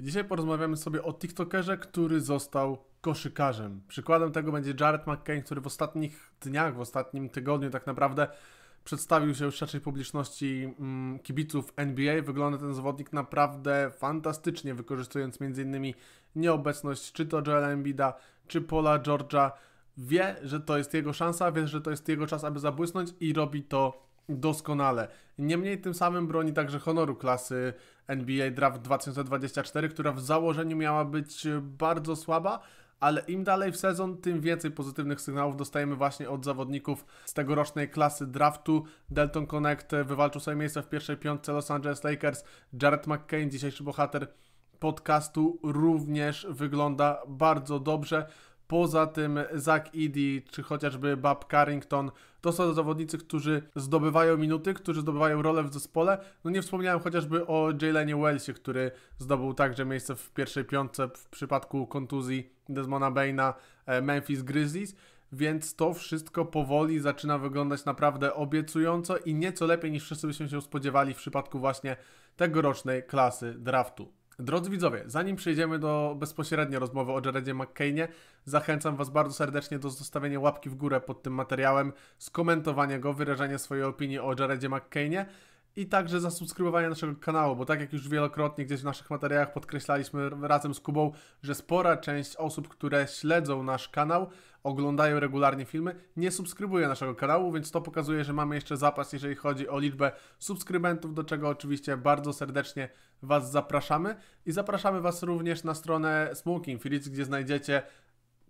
Dzisiaj porozmawiamy sobie o TikTokerze, który został koszykarzem. Przykładem tego będzie Jared McCain, który w ostatnich dniach, w ostatnim tygodniu tak naprawdę przedstawił się szerszej publiczności mm, kibiców NBA. Wygląda ten zawodnik naprawdę fantastycznie, wykorzystując m.in. nieobecność czy to Joela Embida, czy Paula George'a. Wie, że to jest jego szansa, wie, że to jest jego czas, aby zabłysnąć i robi to doskonale. Niemniej tym samym broni także honoru klasy NBA Draft 2024, która w założeniu miała być e, bardzo słaba, ale im dalej w sezon, tym więcej pozytywnych sygnałów dostajemy właśnie od zawodników z tegorocznej klasy draftu. Delton Connect e, wywalczył sobie miejsce w pierwszej piątce Los Angeles Lakers. Jared McCain, dzisiejszy bohater podcastu, również wygląda bardzo dobrze. Poza tym Zach Eady czy chociażby Bab Carrington to są zawodnicy, którzy zdobywają minuty, którzy zdobywają rolę w zespole. No nie wspomniałem chociażby o Jalenie Wellsie, który zdobył także miejsce w pierwszej piątce w przypadku kontuzji Desmona Baina e, Memphis Grizzlies. Więc to wszystko powoli zaczyna wyglądać naprawdę obiecująco i nieco lepiej niż wszyscy byśmy się spodziewali w przypadku właśnie tegorocznej klasy draftu. Drodzy widzowie, zanim przejdziemy do bezpośredniej rozmowy o Jaredzie McCainie, zachęcam Was bardzo serdecznie do zostawienia łapki w górę pod tym materiałem, skomentowania go, wyrażenia swojej opinii o Jaredzie McCainie i także zasubskrybowania naszego kanału, bo tak jak już wielokrotnie gdzieś w naszych materiałach podkreślaliśmy razem z Kubą, że spora część osób, które śledzą nasz kanał, oglądają regularnie filmy, nie subskrybuje naszego kanału, więc to pokazuje, że mamy jeszcze zapas, jeżeli chodzi o liczbę subskrybentów, do czego oczywiście bardzo serdecznie Was zapraszamy i zapraszamy Was również na stronę Smoking Philips, gdzie znajdziecie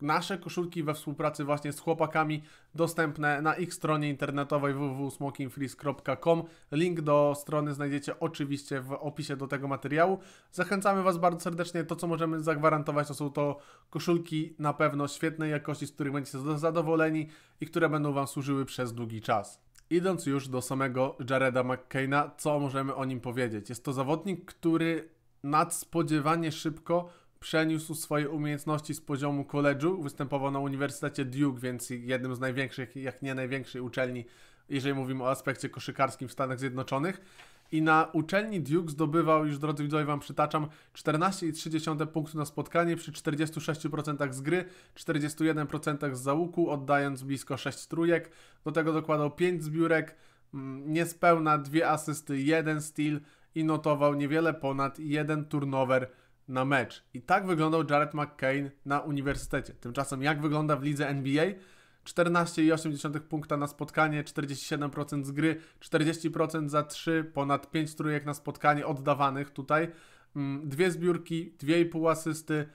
nasze koszulki we współpracy właśnie z chłopakami dostępne na ich stronie internetowej www.smokingfreeze.com. Link do strony znajdziecie oczywiście w opisie do tego materiału. Zachęcamy Was bardzo serdecznie. To, co możemy zagwarantować, to są to koszulki na pewno świetnej jakości, z których będziecie zadowoleni i które będą Wam służyły przez długi czas. Idąc już do samego Jareda McCaina, co możemy o nim powiedzieć? Jest to zawodnik, który nadspodziewanie szybko Przeniósł swoje umiejętności z poziomu college'u, występował na Uniwersytecie Duke, więc jednym z największych, jak nie największej uczelni, jeżeli mówimy o aspekcie koszykarskim w Stanach Zjednoczonych. I na uczelni Duke zdobywał, już drodzy widzowie wam przytaczam, 14,3 punktu na spotkanie przy 46% z gry, 41% z załuku, oddając blisko 6 trójek. Do tego dokładał 5 zbiórek, mm, niespełna 2 asysty, 1 steal i notował niewiele ponad 1 turnover na mecz. I tak wyglądał Jared McCain na uniwersytecie. Tymczasem jak wygląda w lidze NBA? 14,8 punkta na spotkanie, 47% z gry, 40% za 3, ponad 5 trójek na spotkanie oddawanych tutaj, mm, dwie zbiórki, 2,5 asysty,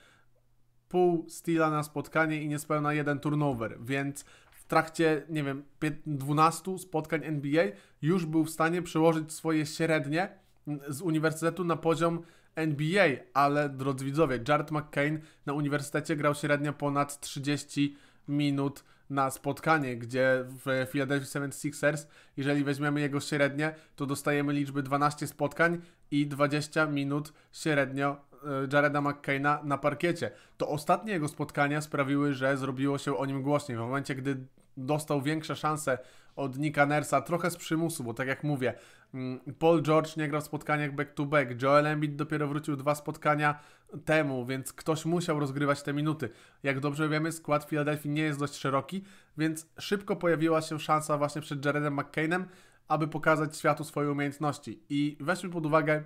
pół steala na spotkanie i niespełna jeden turnover, więc w trakcie, nie wiem, 12 spotkań NBA już był w stanie przełożyć swoje średnie mm, z uniwersytetu na poziom NBA, ale drodzy widzowie, Jared McCain na uniwersytecie grał średnio ponad 30 minut na spotkanie, gdzie w Philadelphia 76ers, jeżeli weźmiemy jego średnie, to dostajemy liczby 12 spotkań i 20 minut średnio e, Jareda McCaina na parkiecie. To ostatnie jego spotkania sprawiły, że zrobiło się o nim głośniej. W momencie, gdy dostał większe szanse od Nika Nersa, trochę z przymusu, bo tak jak mówię, mm, Paul George nie grał w spotkaniach back-to-back, -back. Joel Embiid dopiero wrócił dwa spotkania temu, więc ktoś musiał rozgrywać te minuty. Jak dobrze wiemy, skład Philadelphia nie jest dość szeroki, więc szybko pojawiła się szansa właśnie przed Jaredem McCainem, aby pokazać światu swoje umiejętności. I weźmy pod uwagę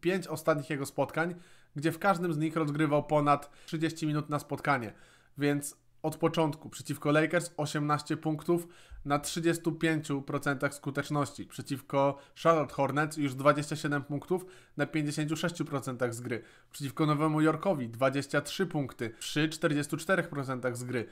pięć ostatnich jego spotkań, gdzie w każdym z nich rozgrywał ponad 30 minut na spotkanie. Więc od początku. Przeciwko Lakers 18 punktów na 35% skuteczności. Przeciwko Charlotte Hornets już 27 punktów na 56% z gry. Przeciwko Nowemu Jorkowi 23 punkty przy 44% z gry.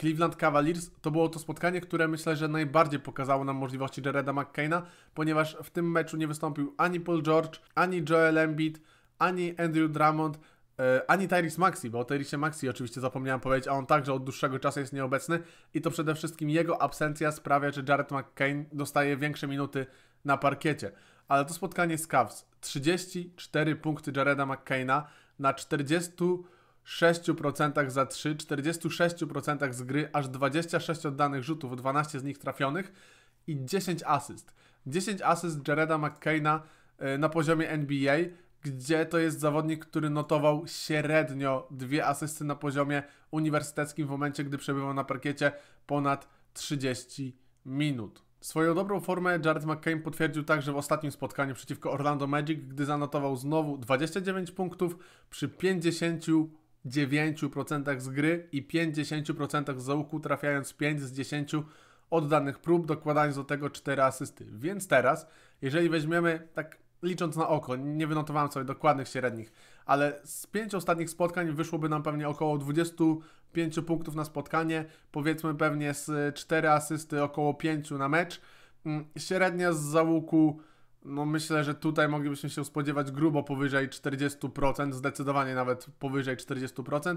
Cleveland Cavaliers to było to spotkanie, które myślę, że najbardziej pokazało nam możliwości Jareda McCaina, ponieważ w tym meczu nie wystąpił ani Paul George, ani Joel Embiid, ani Andrew Drummond, E, ani Tyrese Maxi, bo o Tyrese Maxi oczywiście zapomniałem powiedzieć, a on także od dłuższego czasu jest nieobecny i to przede wszystkim jego absencja sprawia, że Jared McCain dostaje większe minuty na parkiecie. Ale to spotkanie z Cavs, 34 punkty Jareda McCaina na 46% za 3, 46% z gry, aż 26 oddanych rzutów, 12 z nich trafionych i 10 asyst. 10 asyst Jareda McCaina e, na poziomie NBA gdzie to jest zawodnik, który notował średnio dwie asysty na poziomie uniwersyteckim w momencie, gdy przebywał na parkiecie ponad 30 minut. Swoją dobrą formę Jared McCain potwierdził także w ostatnim spotkaniu przeciwko Orlando Magic, gdy zanotował znowu 29 punktów przy 59% z gry i 50% z łuku, trafiając 5 z 10 oddanych prób, dokładając do tego 4 asysty. Więc teraz, jeżeli weźmiemy tak licząc na oko, nie wynotowałem sobie dokładnych średnich, ale z pięciu ostatnich spotkań wyszłoby nam pewnie około 25 punktów na spotkanie, powiedzmy pewnie z 4 asysty około 5 na mecz. Mm, średnia z załuku, no myślę, że tutaj moglibyśmy się spodziewać grubo powyżej 40%, zdecydowanie nawet powyżej 40%.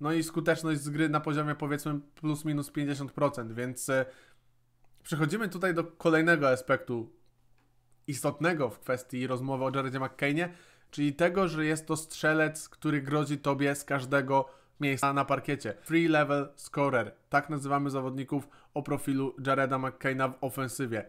No i skuteczność z gry na poziomie powiedzmy plus minus 50%, więc e, przechodzimy tutaj do kolejnego aspektu istotnego w kwestii rozmowy o Jaredzie McCainie, czyli tego, że jest to strzelec, który grozi tobie z każdego miejsca na parkiecie. Free level scorer. Tak nazywamy zawodników o profilu Jareda McCaina w ofensywie.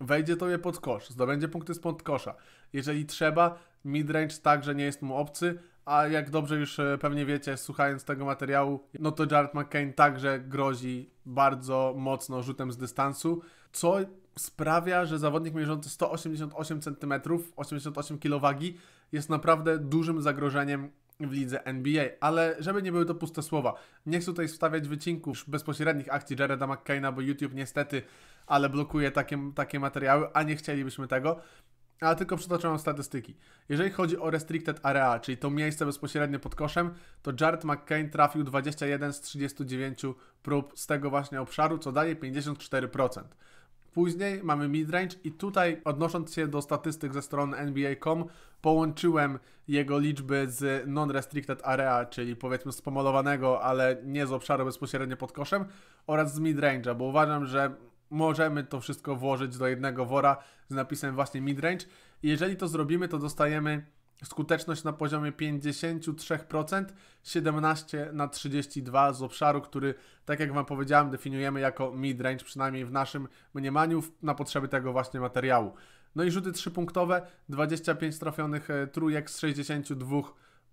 Wejdzie tobie pod kosz, zdobędzie punkty spod kosza. Jeżeli trzeba, midrange także nie jest mu obcy, a jak dobrze już e, pewnie wiecie, słuchając tego materiału, no to Jared McCain także grozi bardzo mocno rzutem z dystansu, co sprawia, że zawodnik mierzący 188 cm, 88 kg jest naprawdę dużym zagrożeniem w lidze NBA, ale żeby nie były to puste słowa, nie chcę tutaj wstawiać wycinków bezpośrednich akcji Jareda McCaina, bo YouTube niestety, ale blokuje takie, takie materiały, a nie chcielibyśmy tego, ale tylko przytoczę wam statystyki. Jeżeli chodzi o restricted area, czyli to miejsce bezpośrednio pod koszem, to Jared McCain trafił 21 z 39 prób z tego właśnie obszaru, co daje 54%. Później mamy midrange i tutaj odnosząc się do statystyk ze strony NBA.com połączyłem jego liczby z non-restricted area, czyli powiedzmy spomalowanego, ale nie z obszaru bezpośrednio pod koszem oraz z midrange'a, bo uważam, że możemy to wszystko włożyć do jednego wora z napisem właśnie midrange. Jeżeli to zrobimy, to dostajemy Skuteczność na poziomie 53%, 17 na 32 z obszaru, który, tak jak Wam powiedziałem, definiujemy jako mid-range, przynajmniej w naszym mniemaniu, na potrzeby tego właśnie materiału. No i rzuty trzypunktowe, 25 trafionych e, trójek z 62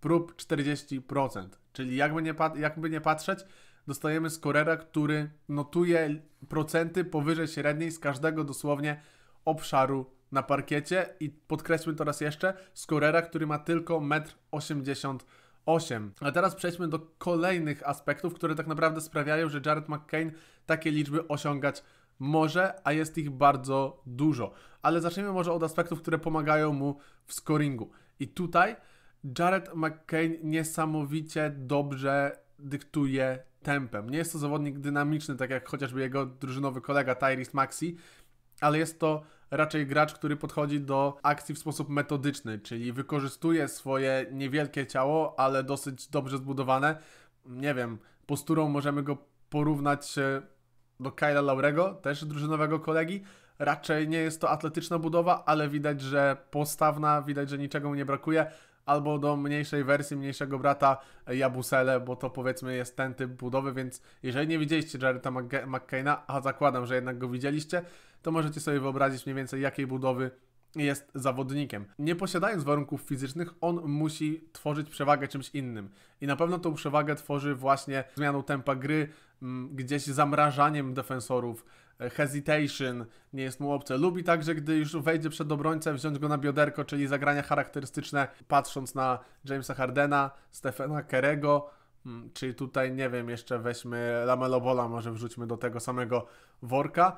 prób, 40%. Czyli jakby nie, jakby nie patrzeć, dostajemy skorera, który notuje procenty powyżej średniej z każdego dosłownie obszaru na parkiecie i podkreślmy to raz jeszcze, skorera, który ma tylko 1,88 m. A teraz przejdźmy do kolejnych aspektów, które tak naprawdę sprawiają, że Jared McCain takie liczby osiągać może, a jest ich bardzo dużo. Ale zacznijmy może od aspektów, które pomagają mu w scoringu. I tutaj Jared McCain niesamowicie dobrze dyktuje tempem. Nie jest to zawodnik dynamiczny, tak jak chociażby jego drużynowy kolega Tyrese Maxi, ale jest to raczej gracz, który podchodzi do akcji w sposób metodyczny, czyli wykorzystuje swoje niewielkie ciało, ale dosyć dobrze zbudowane. Nie wiem, posturą możemy go porównać e, do Kyla Laurego, też drużynowego kolegi. Raczej nie jest to atletyczna budowa, ale widać, że postawna, widać, że niczego mu nie brakuje albo do mniejszej wersji, mniejszego brata e, Jabusele, bo to powiedzmy jest ten typ budowy, więc jeżeli nie widzieliście Jareda McCaina, a zakładam, że jednak go widzieliście, to możecie sobie wyobrazić mniej więcej jakiej budowy jest zawodnikiem. Nie posiadając warunków fizycznych, on musi tworzyć przewagę czymś innym. I na pewno tą przewagę tworzy właśnie zmianą tempa gry, gdzieś zamrażaniem defensorów, hesitation nie jest mu obce. Lubi także, gdy już wejdzie przed obrońcę, wziąć go na bioderko, czyli zagrania charakterystyczne, patrząc na Jamesa Hardena, Stefana Kerego, hmm, czyli tutaj, nie wiem, jeszcze weźmy Lamelo Bola, może wrzućmy do tego samego worka.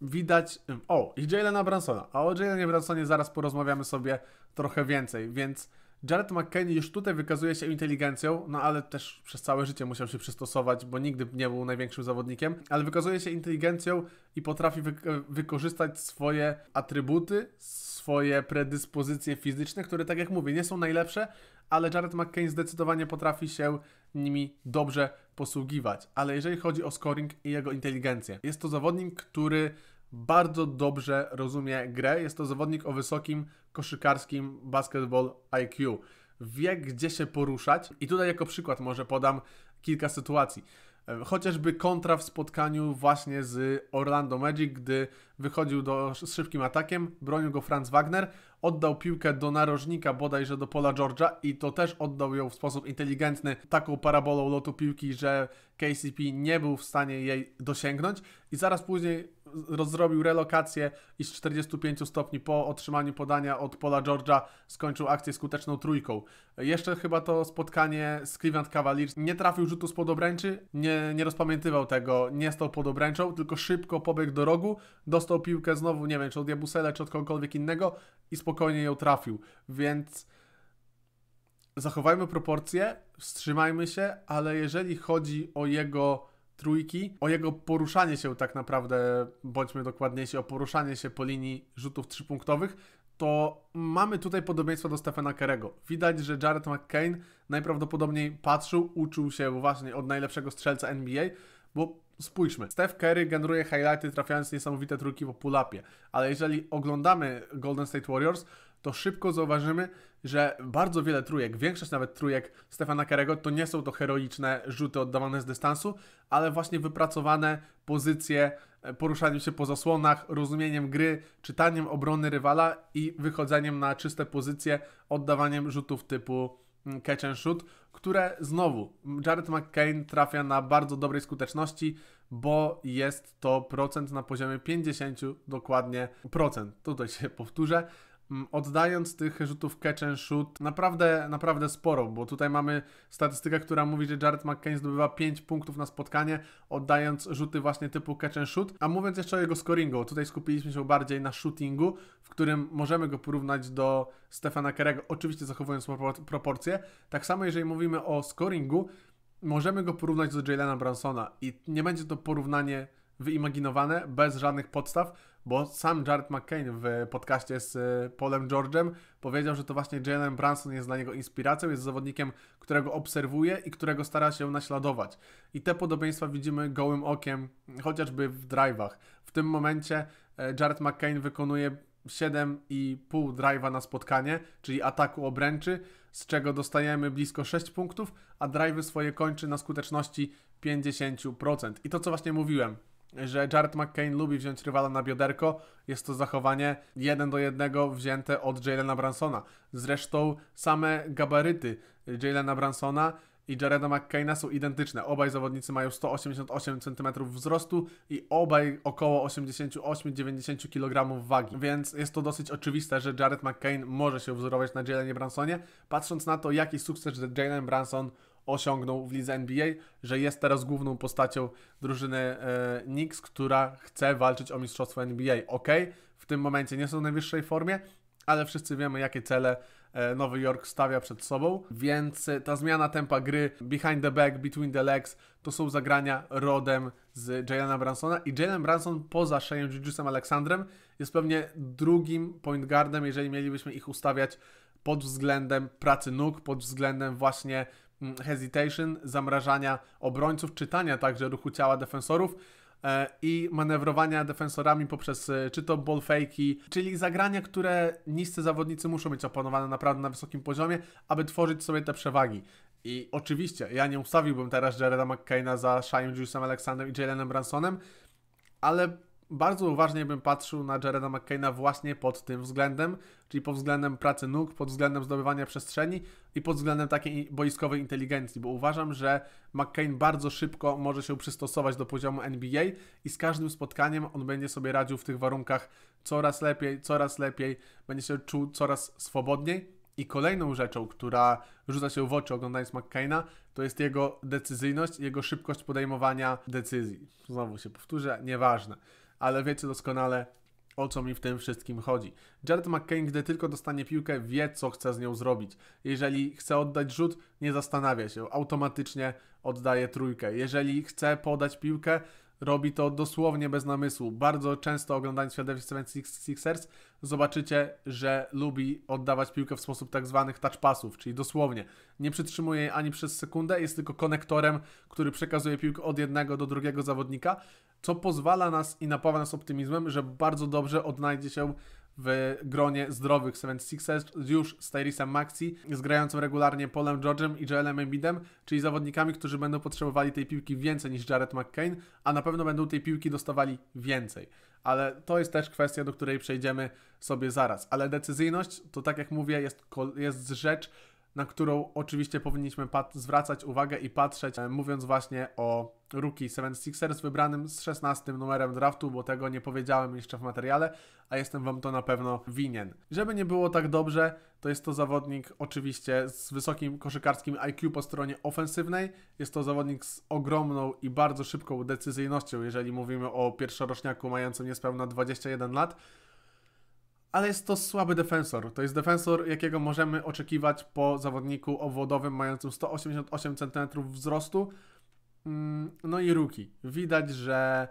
Widać, hmm, o, i Jalena Bransona, a o Jalenie Bransonie zaraz porozmawiamy sobie trochę więcej, więc Jared McKenny już tutaj wykazuje się inteligencją, no ale też przez całe życie musiał się przystosować, bo nigdy nie był największym zawodnikiem, ale wykazuje się inteligencją i potrafi wy wykorzystać swoje atrybuty, swoje predyspozycje fizyczne, które tak jak mówię, nie są najlepsze, ale Jared McCain zdecydowanie potrafi się nimi dobrze posługiwać. Ale jeżeli chodzi o scoring i jego inteligencję, jest to zawodnik, który bardzo dobrze rozumie grę. Jest to zawodnik o wysokim koszykarskim basketball IQ. Wie, gdzie się poruszać. I tutaj jako przykład może podam kilka sytuacji. E, chociażby kontra w spotkaniu właśnie z Orlando Magic, gdy wychodził do, z szybkim atakiem, bronił go Franz Wagner, oddał piłkę do narożnika bodajże do pola Georgia i to też oddał ją w sposób inteligentny taką parabolą lotu piłki, że KCP nie był w stanie jej dosięgnąć i zaraz później rozrobił relokację i z 45 stopni po otrzymaniu podania od Pola Georgia skończył akcję skuteczną trójką. Jeszcze chyba to spotkanie z Cleveland Cavaliers nie trafił rzutu z podobręczy, nie, nie rozpamiętywał tego, nie stał obręczą, tylko szybko pobiegł do rogu, dostał dostał piłkę znowu, nie wiem, czy od Jabusele, czy od kogokolwiek innego i spokojnie ją trafił. Więc zachowajmy proporcje, wstrzymajmy się, ale jeżeli chodzi o jego trójki, o jego poruszanie się tak naprawdę, bądźmy dokładniejsi, o poruszanie się po linii rzutów trzypunktowych, to mamy tutaj podobieństwo do Stefana Kerego. Widać, że Jared McCain najprawdopodobniej patrzył, uczył się właśnie od najlepszego strzelca NBA, bo Spójrzmy, Steph Curry generuje highlighty trafiając niesamowite trójki po pull-upie, ale jeżeli oglądamy Golden State Warriors, to szybko zauważymy, że bardzo wiele trójek, większość nawet trójek Stefana Kerego to nie są to heroiczne rzuty oddawane z dystansu, ale właśnie wypracowane pozycje, e, poruszaniem się po zasłonach, rozumieniem gry, czytaniem obrony rywala i wychodzeniem na czyste pozycje, oddawaniem rzutów typu mm, catch and shoot, które znowu Jared McCain trafia na bardzo dobrej skuteczności, bo jest to procent na poziomie 50 dokładnie procent. Tutaj się powtórzę. Mm, oddając tych rzutów catch and shoot naprawdę, naprawdę sporo, bo tutaj mamy statystykę, która mówi, że Jared McCain zdobywa 5 punktów na spotkanie, oddając rzuty właśnie typu catch and shoot. A mówiąc jeszcze o jego scoringu, tutaj skupiliśmy się bardziej na shootingu, w którym możemy go porównać do Stefana Kerego, oczywiście zachowując proporcje. Tak samo jeżeli mówimy o scoringu, możemy go porównać do Jalena Bransona i nie będzie to porównanie wyimaginowane, bez żadnych podstaw, bo sam Jared McCain w podcaście z e, Polem George'em powiedział, że to właśnie Jalen Branson jest dla niego inspiracją, jest zawodnikiem, którego obserwuje i którego stara się naśladować. I te podobieństwa widzimy gołym okiem, chociażby w drive'ach. W tym momencie e, Jared McCain wykonuje 7,5 drive'a na spotkanie, czyli ataku obręczy, z czego dostajemy blisko 6 punktów, a drive'y swoje kończy na skuteczności 50%. I to co właśnie mówiłem, że Jared McCain lubi wziąć rywala na bioderko, jest to zachowanie jeden do jednego wzięte od Jalena Bransona. Zresztą same gabaryty Jalena Bransona i Jareda McCaina są identyczne. Obaj zawodnicy mają 188 cm wzrostu i obaj około 88-90 kg wagi. Więc jest to dosyć oczywiste, że Jared McCain może się wzorować na Jalenie Bransonie, patrząc na to, jaki sukces Jalen Branson osiągnął w lidze NBA, że jest teraz główną postacią drużyny e, Knicks, która chce walczyć o mistrzostwo NBA. Ok, w tym momencie nie są w najwyższej formie, ale wszyscy wiemy, jakie cele e, Nowy Jork stawia przed sobą, więc e, ta zmiana tempa gry behind the back, between the legs to są zagrania rodem z Jalena Bransona i Jalen Branson poza Shaneem Jujusem Aleksandrem jest pewnie drugim point guardem, jeżeli mielibyśmy ich ustawiać pod względem pracy nóg, pod względem właśnie Mm, hesitation, zamrażania obrońców, czytania także ruchu ciała defensorów e, i manewrowania defensorami poprzez e, czy to ball fake'i, czyli zagrania, które niscy zawodnicy muszą być opanowane naprawdę na wysokim poziomie, aby tworzyć sobie te przewagi. I oczywiście, ja nie ustawiłbym teraz Jareda McKayna za Shaim Juice'em Alexandrem i Jalenem Bransonem, ale bardzo uważnie bym patrzył na Jareda McKayna właśnie pod tym względem, czyli pod względem pracy nóg, pod względem zdobywania przestrzeni i pod względem takiej boiskowej inteligencji, bo uważam, że McCain bardzo szybko może się przystosować do poziomu NBA i z każdym spotkaniem on będzie sobie radził w tych warunkach coraz lepiej, coraz lepiej, będzie się czuł coraz swobodniej. I kolejną rzeczą, która rzuca się w oczy oglądając McCaina, to jest jego decyzyjność, jego szybkość podejmowania decyzji. Znowu się powtórzę, nieważne ale wiecie doskonale, o co mi w tym wszystkim chodzi. Jared McCain, gdy tylko dostanie piłkę, wie, co chce z nią zrobić. Jeżeli chce oddać rzut, nie zastanawia się, automatycznie oddaje trójkę. Jeżeli chce podać piłkę, robi to dosłownie bez namysłu. Bardzo często oglądając świadectwo 76 zobaczycie, że lubi oddawać piłkę w sposób tak zwanych touch passów, czyli dosłownie nie przytrzymuje jej ani przez sekundę, jest tylko konektorem, który przekazuje piłkę od jednego do drugiego zawodnika, co pozwala nas i napawa nas optymizmem, że bardzo dobrze odnajdzie się w gronie zdrowych 76ers już z Tyrisem Maxi, z grającym regularnie Polem George'em i Joelem Embidem, czyli zawodnikami, którzy będą potrzebowali tej piłki więcej niż Jared McCain, a na pewno będą tej piłki dostawali więcej. Ale to jest też kwestia, do której przejdziemy sobie zaraz. Ale decyzyjność, to tak jak mówię, jest, jest rzecz, na którą oczywiście powinniśmy zwracać uwagę i patrzeć, e, mówiąc właśnie o rookie 76ers wybranym z 16 numerem draftu, bo tego nie powiedziałem jeszcze w materiale, a jestem Wam to na pewno winien. Żeby nie było tak dobrze, to jest to zawodnik oczywiście z wysokim koszykarskim IQ po stronie ofensywnej, jest to zawodnik z ogromną i bardzo szybką decyzyjnością, jeżeli mówimy o pierwszoroczniaku mającym niespełna 21 lat, ale jest to słaby defensor. To jest defensor, jakiego możemy oczekiwać po zawodniku obwodowym mającym 188 cm wzrostu. Mm, no i ruki. Widać, że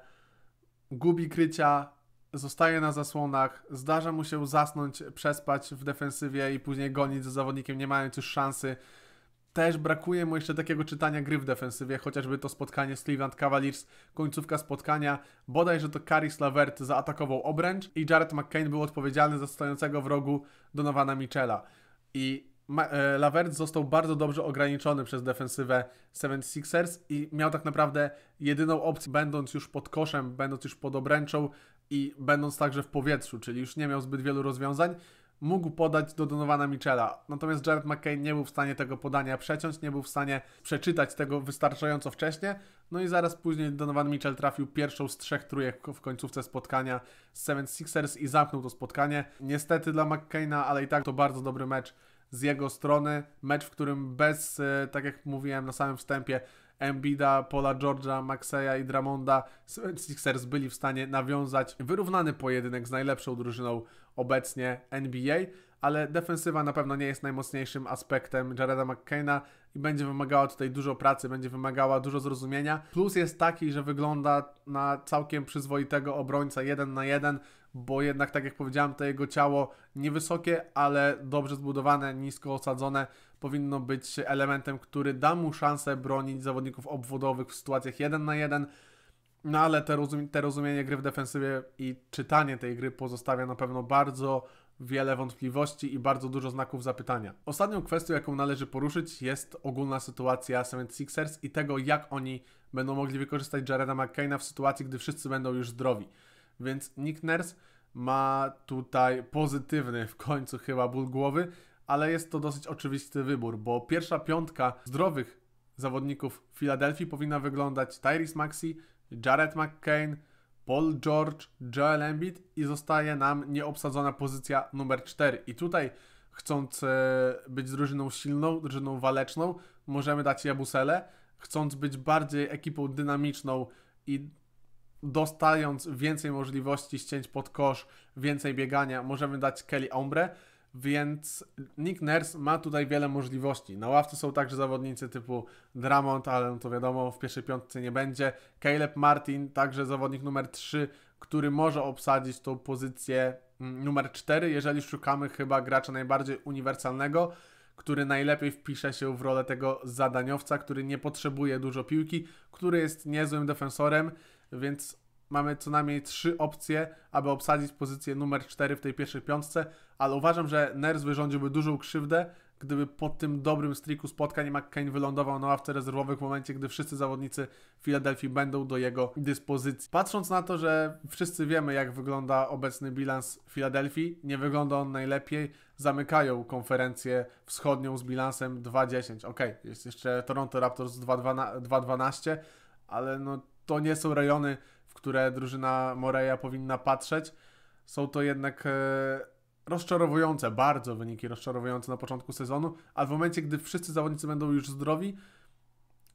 gubi krycia, zostaje na zasłonach, zdarza mu się zasnąć, przespać w defensywie i później gonić za zawodnikiem, nie mając już szansy też brakuje mu jeszcze takiego czytania gry w defensywie, chociażby to spotkanie z Cleveland Cavaliers, końcówka spotkania, bodajże to Caris Lavert zaatakował obręcz i Jared McCain był odpowiedzialny za stojącego w rogu Donowana Michela. I e, Lavert został bardzo dobrze ograniczony przez defensywę 76ers i miał tak naprawdę jedyną opcję, będąc już pod koszem, będąc już pod obręczą i będąc także w powietrzu, czyli już nie miał zbyt wielu rozwiązań mógł podać do Donowana Michela. Natomiast Jared McCain nie był w stanie tego podania przeciąć, nie był w stanie przeczytać tego wystarczająco wcześnie. No i zaraz później Donovan Mitchell trafił pierwszą z trzech trójek w końcówce spotkania z Seven Sixers i zamknął to spotkanie. Niestety dla McCaina, ale i tak to bardzo dobry mecz z jego strony. Mecz, w którym bez, e, tak jak mówiłem na samym wstępie, Embida, Paula Georgia, Maxeya i Dramonda Sixers byli w stanie nawiązać wyrównany pojedynek z najlepszą drużyną obecnie NBA, ale defensywa na pewno nie jest najmocniejszym aspektem Jareda McKayna i będzie wymagała tutaj dużo pracy, będzie wymagała dużo zrozumienia. Plus jest taki, że wygląda na całkiem przyzwoitego obrońca jeden na jeden, bo jednak, tak jak powiedziałem, to jego ciało niewysokie, ale dobrze zbudowane, nisko osadzone powinno być elementem, który da mu szansę bronić zawodników obwodowych w sytuacjach 1 na 1. No ale te, rozum te rozumienie gry w defensywie i czytanie tej gry pozostawia na pewno bardzo wiele wątpliwości i bardzo dużo znaków zapytania. Ostatnią kwestią, jaką należy poruszyć, jest ogólna sytuacja 76ers i tego, jak oni będą mogli wykorzystać Jareda McKayna w sytuacji, gdy wszyscy będą już zdrowi. Więc Nick Nurse ma tutaj pozytywny w końcu chyba ból głowy, ale jest to dosyć oczywisty wybór, bo pierwsza piątka zdrowych zawodników Filadelfii powinna wyglądać Tyrese Maxi, Jared McCain, Paul George, Joel Embiid i zostaje nam nieobsadzona pozycja numer 4. I tutaj chcąc e, być drużyną silną, drużyną waleczną, możemy dać Jabusele, chcąc być bardziej ekipą dynamiczną i dostając więcej możliwości ścięć pod kosz, więcej biegania, możemy dać Kelly Ombre, więc Nick Nurse ma tutaj wiele możliwości. Na ławce są także zawodnicy typu Dramont, ale no to wiadomo, w pierwszej piątce nie będzie. Caleb Martin, także zawodnik numer 3, który może obsadzić tą pozycję mm, numer 4, jeżeli szukamy chyba gracza najbardziej uniwersalnego, który najlepiej wpisze się w rolę tego zadaniowca, który nie potrzebuje dużo piłki, który jest niezłym defensorem, więc mamy co najmniej trzy opcje, aby obsadzić pozycję numer 4 w tej pierwszej piątce, ale uważam, że Ners wyrządziłby dużą krzywdę, gdyby po tym dobrym streaku spotkań McCain wylądował na ławce rezerwowych w momencie, gdy wszyscy zawodnicy Filadelfii będą do jego dyspozycji. Patrząc na to, że wszyscy wiemy, jak wygląda obecny bilans Filadelfii, nie wygląda on najlepiej, zamykają konferencję wschodnią z bilansem 2-10. Ok, jest jeszcze Toronto Raptors 2-12, ale no to nie są rejony, w które drużyna Moreja powinna patrzeć. Są to jednak e, rozczarowujące, bardzo wyniki rozczarowujące na początku sezonu, a w momencie, gdy wszyscy zawodnicy będą już zdrowi,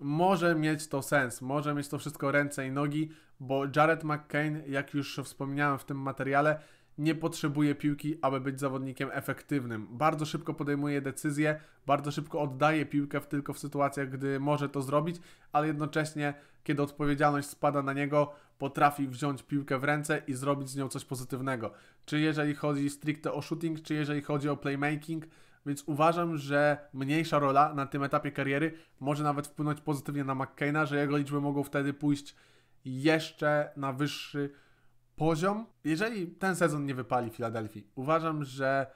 może mieć to sens, może mieć to wszystko ręce i nogi, bo Jared McCain, jak już wspomniałem w tym materiale, nie potrzebuje piłki, aby być zawodnikiem efektywnym. Bardzo szybko podejmuje decyzje, bardzo szybko oddaje piłkę w, tylko w sytuacjach, gdy może to zrobić, ale jednocześnie, kiedy odpowiedzialność spada na niego, potrafi wziąć piłkę w ręce i zrobić z nią coś pozytywnego. Czy jeżeli chodzi stricte o shooting, czy jeżeli chodzi o playmaking, więc uważam, że mniejsza rola na tym etapie kariery może nawet wpłynąć pozytywnie na McKayna, że jego liczby mogą wtedy pójść jeszcze na wyższy poziom. Jeżeli ten sezon nie wypali Filadelfii, uważam, że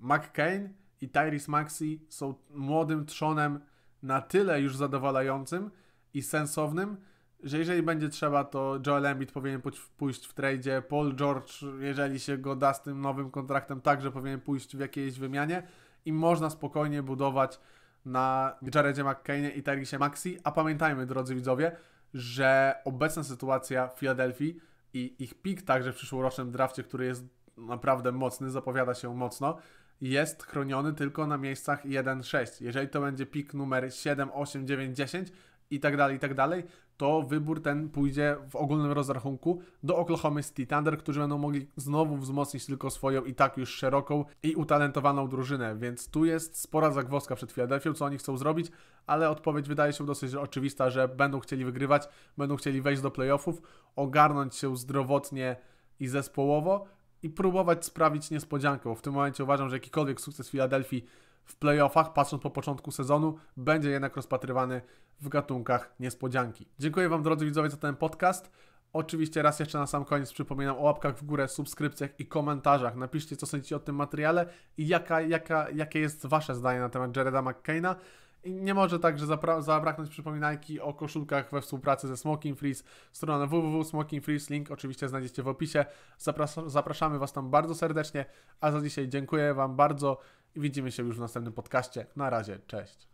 McCain i Tyrese Maxi są młodym trzonem na tyle już zadowalającym i sensownym, że jeżeli będzie trzeba, to Joel Embiid powinien pójść w tradzie, Paul George, jeżeli się go da z tym nowym kontraktem, także powinien pójść w jakiejś wymianie i można spokojnie budować na Jaredzie McCainie i Tyrese Maxi, a pamiętajmy, drodzy widzowie, że obecna sytuacja w Filadelfii i ich pik także w przyszłorocznym drafcie, który jest naprawdę mocny, zapowiada się mocno, jest chroniony tylko na miejscach 1-6. Jeżeli to będzie pik numer 7, 8, 9, 10, i tak dalej, i tak dalej, to wybór ten pójdzie w ogólnym rozrachunku do Oklahoma City Thunder, którzy będą mogli znowu wzmocnić tylko swoją i tak już szeroką i utalentowaną drużynę, więc tu jest spora zagwozdka przed Filadelfią, co oni chcą zrobić, ale odpowiedź wydaje się dosyć oczywista, że będą chcieli wygrywać, będą chcieli wejść do playoffów, ogarnąć się zdrowotnie i zespołowo i próbować sprawić niespodziankę, bo w tym momencie uważam, że jakikolwiek sukces Filadelfii w playoffach, patrząc po początku sezonu, będzie jednak rozpatrywany w gatunkach niespodzianki. Dziękuję Wam drodzy widzowie za ten podcast. Oczywiście raz jeszcze na sam koniec przypominam o łapkach w górę, subskrypcjach i komentarzach. Napiszcie, co sądzicie o tym materiale i jaka, jaka, jakie jest Wasze zdanie na temat Jareda McCaina. I nie może także zabraknąć przypominajki o koszulkach we współpracy ze Smoking Freeze. Strona Freeze, link oczywiście znajdziecie w opisie. zapraszamy Was tam bardzo serdecznie, a za dzisiaj dziękuję Wam bardzo i widzimy się już w następnym podcaście. Na razie, cześć.